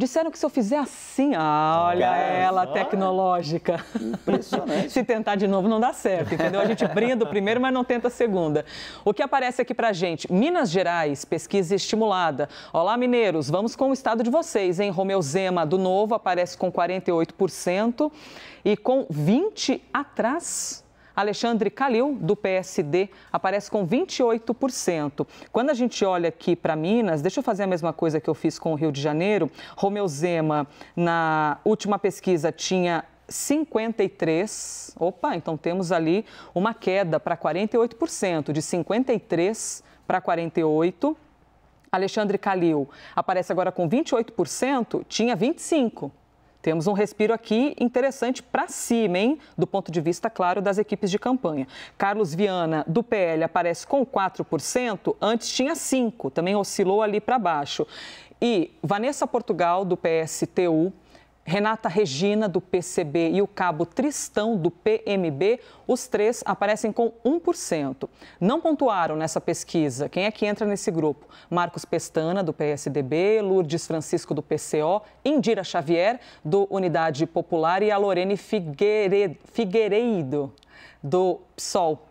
Disseram que se eu fizer assim, ah, olha Cara, ela, olha. tecnológica. Impressionante. se tentar de novo não dá certo, entendeu? A gente brinda o primeiro, mas não tenta a segunda. O que aparece aqui pra gente? Minas Gerais, pesquisa estimulada. Olá, mineiros, vamos com o estado de vocês, hein? Romeu Zema, do Novo, aparece com 48% e com 20% atrás Alexandre Calil, do PSD, aparece com 28%. Quando a gente olha aqui para Minas, deixa eu fazer a mesma coisa que eu fiz com o Rio de Janeiro. Romeu Zema, na última pesquisa, tinha 53. Opa, então temos ali uma queda para 48%, de 53 para 48. Alexandre Calil aparece agora com 28%, tinha 25%. Temos um respiro aqui interessante para cima, hein? Do ponto de vista, claro, das equipes de campanha. Carlos Viana, do PL, aparece com 4%, antes tinha 5%, também oscilou ali para baixo. E Vanessa Portugal, do PSTU, Renata Regina, do PCB, e o cabo Tristão, do PMB, os três aparecem com 1%. Não pontuaram nessa pesquisa quem é que entra nesse grupo: Marcos Pestana, do PSDB, Lourdes Francisco, do PCO, Indira Xavier, do Unidade Popular, e a Lorene Figueiredo, do PSOL.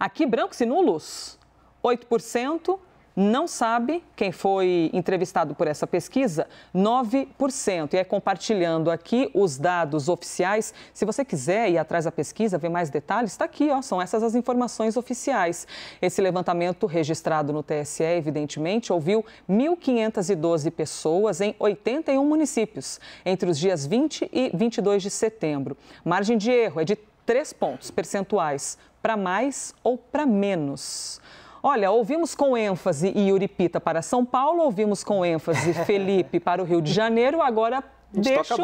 Aqui, brancos e nulos, 8% não sabe quem foi entrevistado por essa pesquisa, 9%. E é compartilhando aqui os dados oficiais. Se você quiser ir atrás da pesquisa, ver mais detalhes, está aqui, ó, são essas as informações oficiais. Esse levantamento registrado no TSE, evidentemente, ouviu 1.512 pessoas em 81 municípios, entre os dias 20 e 22 de setembro. Margem de erro é de 3 pontos percentuais, para mais ou para menos. Olha, ouvimos com ênfase Yuri Pita para São Paulo, ouvimos com ênfase Felipe para o Rio de Janeiro, agora Deixo...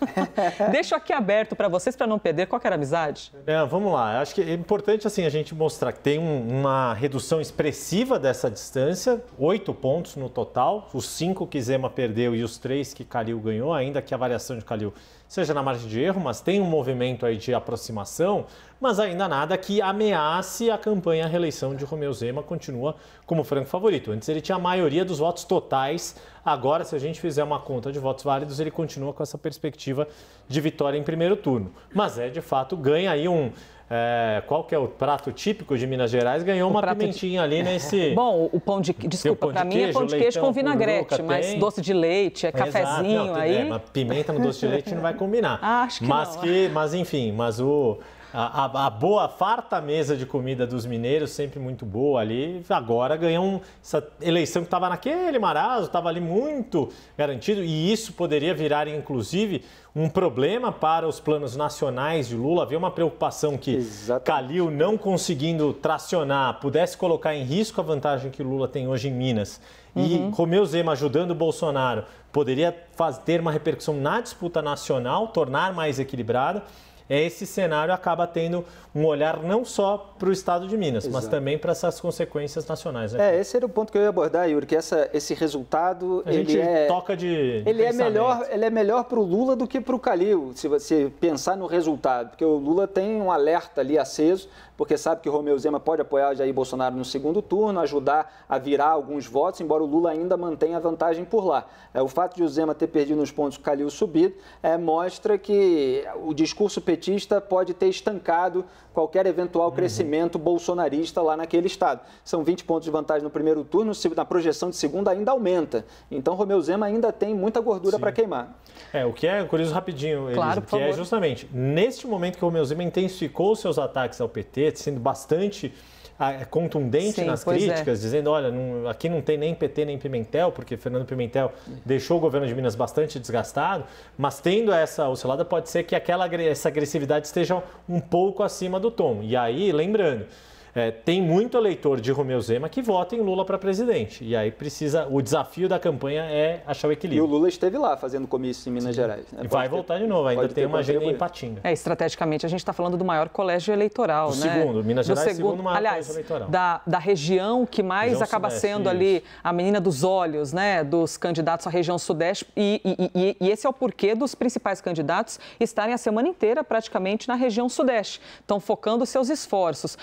Deixo aqui aberto para vocês para não perder. Qual era a amizade? É, vamos lá. Acho que é importante assim a gente mostrar que tem um, uma redução expressiva dessa distância, oito pontos no total. Os cinco que Zema perdeu e os três que Calil ganhou, ainda que a variação de Calil seja na margem de erro, mas tem um movimento aí de aproximação, mas ainda nada que ameace a campanha à reeleição de Romeu Zema, continua como franco favorito. Antes ele tinha a maioria dos votos totais, agora se a gente fizer uma conta de votos válidos, ele continua com essa perspectiva de vitória em primeiro turno. Mas é, de fato, ganha aí um é, qual que é o prato típico de Minas Gerais, ganhou o uma pimentinha de... ali nesse... Bom, o pão de... Desculpa, para mim é pão de queijo com vinagrete, mas tem... doce de leite, é cafezinho não, aí... É, mas pimenta no doce de leite não vai combinar. Ah, acho que mas não. Que, mas enfim, mas o a, a, a, boa, farta mesa de comida dos mineiros, sempre muito boa ali, agora ganhou um, essa eleição que estava naquele marazo, estava ali muito garantido, e isso poderia virar, inclusive, um problema para os planos nacionais de Lula. Havia uma preocupação que Calil, não conseguindo tracionar, pudesse colocar em risco a vantagem que Lula tem hoje em Minas. Uhum. E Romeu Zema ajudando o Bolsonaro poderia ter uma repercussão na disputa nacional, tornar mais equilibrada esse cenário acaba tendo um olhar não só para o estado de Minas, Exato. mas também para essas consequências nacionais. Né? É, esse era o ponto que eu ia abordar, Yuri, que essa, esse resultado. A ele é, toca de. Ele é melhor, ele é melhor para o Lula do que para o Calil, se você pensar no resultado, porque o Lula tem um alerta ali aceso porque sabe que Romeu Zema pode apoiar Jair Bolsonaro no segundo turno, ajudar a virar alguns votos, embora o Lula ainda mantenha a vantagem por lá. É, o fato de o Zema ter perdido nos pontos Calil subido é, mostra que o discurso petista pode ter estancado qualquer eventual uhum. crescimento bolsonarista lá naquele estado. São 20 pontos de vantagem no primeiro turno, na projeção de segunda ainda aumenta. Então, Romeu Zema ainda tem muita gordura para queimar. É, o que é curioso rapidinho, Elisa, claro, que é favor. é justamente neste momento que o Romeu Zema intensificou seus ataques ao PT, sendo bastante ah, é, contundente Sim, nas é. críticas, é. dizendo, olha, não, aqui não tem nem PT nem Pimentel, porque Fernando Pimentel deixou o governo de Minas bastante desgastado, mas tendo essa oscilada, pode ser que aquela, essa agressividade esteja um pouco acima do tom. E aí, lembrando, é, tem muito eleitor de Romeu Zema que vota em Lula para presidente. E aí precisa. O desafio da campanha é achar o equilíbrio. E o Lula esteve lá fazendo comício em Minas Sim. Gerais. Né? E vai ter, voltar de novo, ainda tem uma agenda em Patinga. É, estrategicamente, a gente está falando do maior colégio eleitoral, do né? Segundo, Minas Gerais do segundo, segundo maior aliás, colégio eleitoral. Da, da região que mais região acaba Sudeste, sendo isso. ali a menina dos olhos, né? Dos candidatos à região Sudeste. E, e, e, e esse é o porquê dos principais candidatos estarem a semana inteira praticamente na região Sudeste. Estão focando seus esforços.